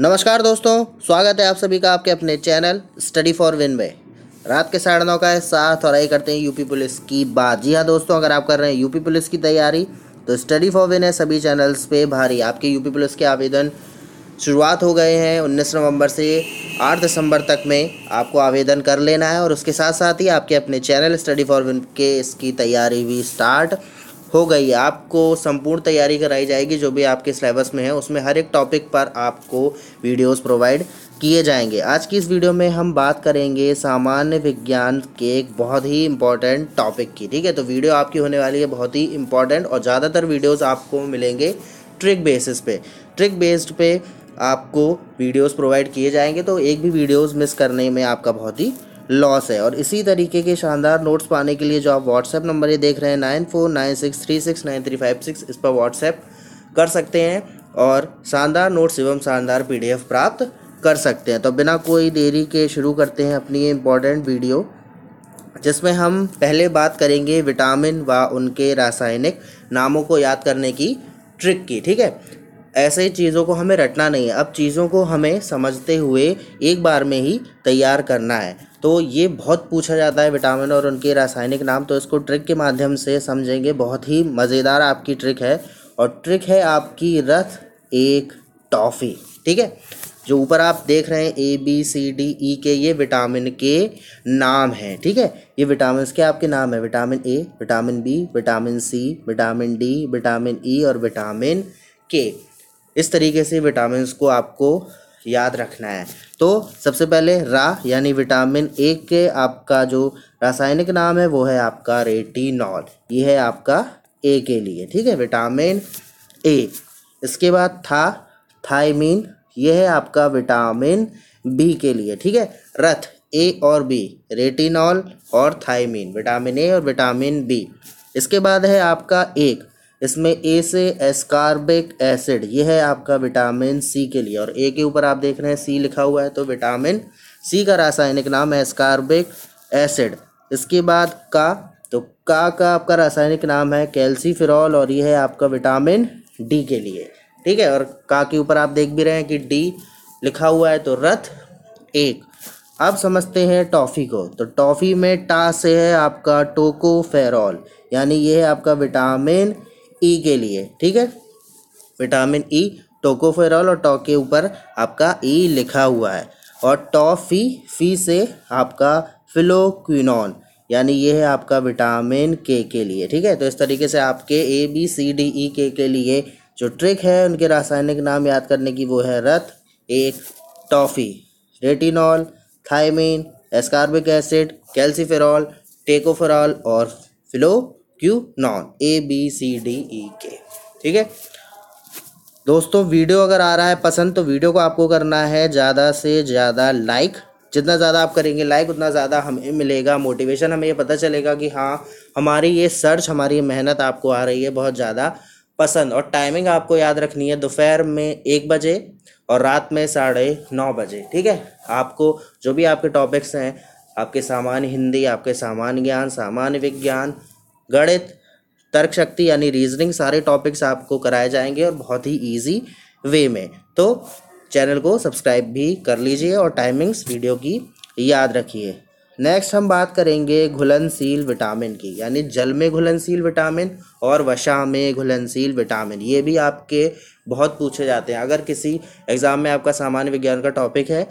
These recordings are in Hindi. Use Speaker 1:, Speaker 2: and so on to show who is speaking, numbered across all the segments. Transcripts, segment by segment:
Speaker 1: नमस्कार दोस्तों स्वागत है आप सभी का आपके अपने चैनल स्टडी फॉर विन में रात के साढ़े नौ का है साथ और आई करते हैं यूपी पुलिस की बात जी हाँ दोस्तों अगर आप कर रहे हैं यूपी पुलिस की तैयारी तो स्टडी फॉर विन है सभी चैनल्स पे भारी आपके यूपी पुलिस के आवेदन शुरुआत हो गए हैं उन्नीस नवंबर से आठ दिसंबर तक में आपको आवेदन कर लेना है और उसके साथ साथ ही आपके अपने चैनल स्टडी फॉर विन के इसकी तैयारी भी स्टार्ट हो गई आपको संपूर्ण तैयारी कराई जाएगी जो भी आपके सिलेबस में है उसमें हर एक टॉपिक पर आपको वीडियोस प्रोवाइड किए जाएंगे आज की इस वीडियो में हम बात करेंगे सामान्य विज्ञान के एक बहुत ही इंपॉर्टेंट टॉपिक की ठीक है तो वीडियो आपकी होने वाली है बहुत ही इंपॉर्टेंट और ज़्यादातर वीडियोज़ आपको मिलेंगे ट्रिक बेसिस पे ट्रिक बेस्ड पे आपको वीडियोस प्रोवाइड किए जाएंगे तो एक भी वीडियोस मिस करने में आपका बहुत ही लॉस है और इसी तरीके के शानदार नोट्स पाने के लिए जो आप व्हाट्सएप नंबर ये देख रहे हैं nine four nine six three six nine three five six इस पर व्हाट्सएप कर सकते हैं और शानदार नोट्स एवं शानदार एफ प्राप्त कर सकते हैं तो बिना कोई देरी के शुरू करते हैं अपनी इम्पॉर्टेंट वीडियो जिसमें हम पहले बात करेंगे विटामिन व उनके रासायनिक नामों को याद करने की ट्रिक की ठीक है ऐसे चीज़ों को हमें रटना नहीं है अब चीज़ों को हमें समझते हुए एक बार में ही तैयार करना है तो ये बहुत पूछा जाता है विटामिन और उनके रासायनिक नाम तो इसको ट्रिक के माध्यम से समझेंगे बहुत ही मज़ेदार आपकी ट्रिक है और ट्रिक है आपकी रथ एक टॉफ़ी ठीक है जो ऊपर आप देख रहे हैं ए बी सी डी ई के ये विटामिन के नाम हैं ठीक है ये विटामिन के आपके नाम है vitamin A vitamin B vitamin C vitamin D vitamin E e और विटामिन के इस तरीके से विटामिन को आपको याद रखना है तो सबसे पहले रा यानी विटामिन ए के आपका जो रासायनिक नाम है वो है आपका रेटिनॉल ये है आपका ए के लिए ठीक है विटामिन ए इसके बाद था थाइमीन ये है आपका विटामिन बी के लिए ठीक है रथ ए और बी रेटिनॉल और थाइमीन विटामिन ए और विटामिन बी इसके बाद है आपका एक इसमें ए से एस्कार्बिक एसिड ये है आपका विटामिन सी के लिए और ए के ऊपर आप देख रहे हैं सी लिखा हुआ है तो विटामिन सी का रासायनिक नाम है एस्कार्बिक एसिड इसके बाद का तो का का आपका रासायनिक नाम है कैल्सीफिरॉल और यह है आपका विटामिन डी के लिए ठीक है और का के ऊपर आप देख भी रहे हैं कि डी लिखा हुआ है तो रथ एक अब समझते हैं टॉफ़ी को तो टॉफ़ी में टा से है आपका टोकोफेरॉल यानी यह है आपका विटामिन ई e के लिए ठीक है विटामिन ई टोकोफेरॉल और टॉक के ऊपर आपका ई e लिखा हुआ है और टॉफी फी से आपका फिलोक्विनॉन यानी ये है आपका विटामिन के के लिए ठीक है तो इस तरीके से आपके ए बी सी डी ई के के लिए जो ट्रिक है उनके रासायनिक नाम याद करने की वो है रथ एक toffee retinol thiamine ascorbic acid calciferol tocopherol और phylloquinone A B C D E K ठीक है दोस्तों वीडियो अगर आ रहा है पसंद तो वीडियो को आपको करना है ज़्यादा से ज़्यादा लाइक जितना ज़्यादा आप करेंगे लाइक उतना ज़्यादा हमें मिलेगा मोटिवेशन हमें ये पता चलेगा कि हाँ हमारी ये सर्च हमारी मेहनत आपको आ रही है बहुत ज़्यादा पसंद और टाइमिंग आपको याद रखनी है दोपहर में एक बजे और रात में साढ़े नौ बजे ठीक है आपको जो भी आपके टॉपिक्स हैं आपके सामान्य हिंदी आपके सामान्य ज्ञान सामान्य विज्ञान गणित तर्क शक्ति यानी रीजनिंग सारे टॉपिक्स आपको कराए जाएंगे और बहुत ही ईजी वे में तो चैनल को सब्सक्राइब भी कर लीजिए और टाइमिंग्स वीडियो की याद रखिए नेक्स्ट हम बात करेंगे घुलनशील विटामिन की यानी जल में घुलनशील विटामिन और वशा में घुलनशील विटामिन ये भी आपके बहुत पूछे जाते हैं अगर किसी एग्ज़ाम में आपका सामान्य विज्ञान का टॉपिक है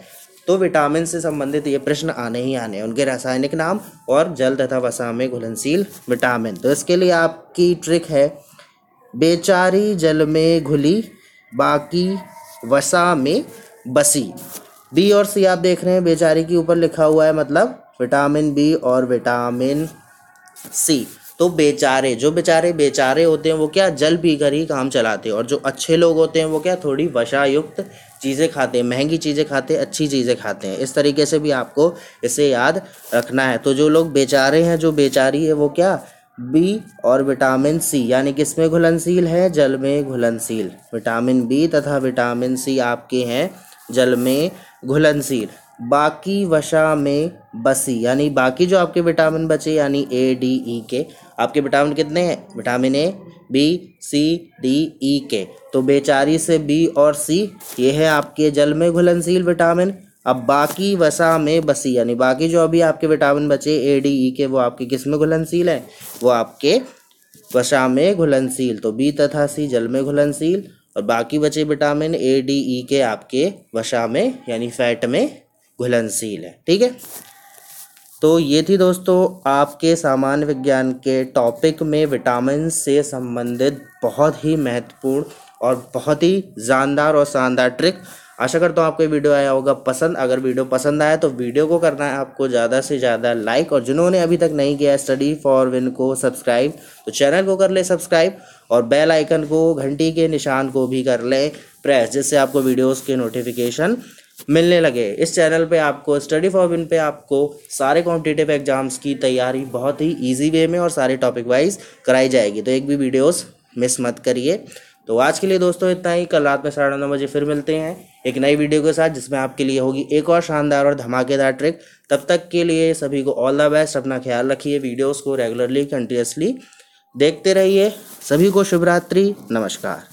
Speaker 1: तो विटामिन से संबंधित ये प्रश्न आने ही आने हैं उनके रासायनिक नाम और जल तथा वसा में घुलनशील विटामिन तो इसके लिए आपकी ट्रिक है बेचारी जल में घुली बाकी वसा में बसी बी और सी आप देख रहे हैं बेचारी के ऊपर लिखा हुआ है मतलब विटामिन बी और विटामिन सी तो बेचारे जो बेचारे बेचारे होते हैं वो क्या जल पी कर ही काम चलाते हैं और जो अच्छे लोग होते हैं वो क्या थोड़ी वशायुक्त चीज़ें खाते हैं महंगी चीज़ें खाते हैं अच्छी चीज़ें खाते हैं इस तरीके से भी आपको इसे याद रखना है तो जो लोग बेचारे हैं जो बेचारी है वो क्या बी और विटामिन सी यानी किस में घुलनशील है जल में घुलनशील विटामिन बी तथा विटामिन सी आपके हैं जल में घुलनशील बाकी वशा में बसी यानी बाकी जो आपके विटामिन बचे यानी ए डी ई के आपके विटामिन कितने हैं vitamin A B C D E K तो बेचारी से बी और सी ये है आपके जल में घुलनशील विटामिन अब बाकी वसा में बसी यानी बाकी जो अभी आपके विटामिन बचे ए डी ई के वो आपके किस में घुलनशील हैं वो आपके वसा में घुलनशील तो बी तथा सी जल में घुलनशील और बाकी बचे विटामिन ए डी ई के आपके वसा में यानी फैट में घुलनशील है ठीक है तो ये थी दोस्तों आपके सामान्य विज्ञान के टॉपिक में विटामिन से संबंधित बहुत ही महत्वपूर्ण और बहुत ही जानदार और शानदार ट्रिक आशा करता हूँ आपको वीडियो आया होगा पसंद अगर वीडियो पसंद आया तो वीडियो को करना है आपको ज़्यादा से ज़्यादा लाइक और जिन्होंने अभी तक नहीं किया स्टडी फॉर विन को सब्सक्राइब तो चैनल को कर ले सब्सक्राइब और बेल आइकन को घंटी के निशान को भी कर ले प्रेस जिससे आपको वीडियोस के नोटिफिकेशन मिलने लगे इस चैनल पे आपको स्टडी फॉर विन पे आपको सारे कॉम्पिटेटिव एग्जाम्स की तैयारी बहुत ही इजी वे में और सारे टॉपिक वाइज कराई जाएगी तो एक भी वीडियोस मिस मत करिए तो आज के लिए दोस्तों इतना ही कल रात में साढ़े नौ बजे फिर मिलते हैं एक नई वीडियो के साथ जिसमें आपके लिए होगी एक और शानदार और धमाकेदार ट्रिक तब तक के लिए सभी को ऑल द बेस्ट अपना ख्याल रखिए वीडियोस को रेगुलरली कंटिन्यूसली देखते रहिए सभी को शुभरात्रि नमस्कार